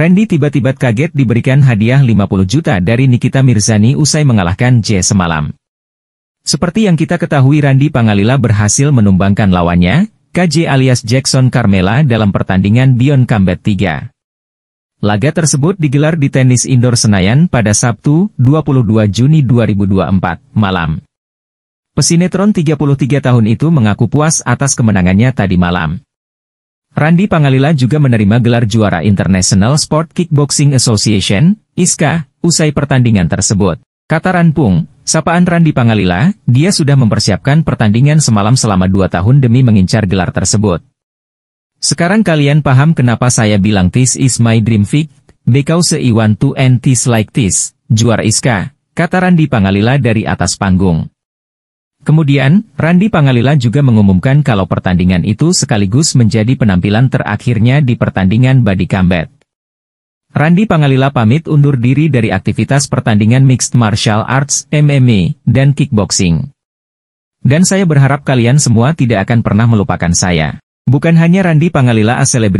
Randy tiba-tiba kaget diberikan hadiah 50 juta dari Nikita Mirzani usai mengalahkan J semalam. Seperti yang kita ketahui Randy Pangalila berhasil menumbangkan lawannya, KJ alias Jackson Carmela dalam pertandingan Beyond Combat 3. Laga tersebut digelar di tenis indoor Senayan pada Sabtu, 22 Juni 2024, malam. Pesinetron 33 tahun itu mengaku puas atas kemenangannya tadi malam. Randi Pangalila juga menerima gelar juara International Sport Kickboxing Association, ISKA, usai pertandingan tersebut. Kata Ranpung, sapaan Randi Pangalila, dia sudah mempersiapkan pertandingan semalam selama dua tahun demi mengincar gelar tersebut. Sekarang kalian paham kenapa saya bilang this is my dream fight, because I want to end this like this, juara ISKA, kata Randi Pangalila dari atas panggung. Kemudian, Randi Pangalila juga mengumumkan kalau pertandingan itu sekaligus menjadi penampilan terakhirnya di pertandingan body Combat. Randi Pangalila pamit undur diri dari aktivitas pertandingan Mixed Martial Arts, MMA, dan Kickboxing. Dan saya berharap kalian semua tidak akan pernah melupakan saya. Bukan hanya Randi Pangalila as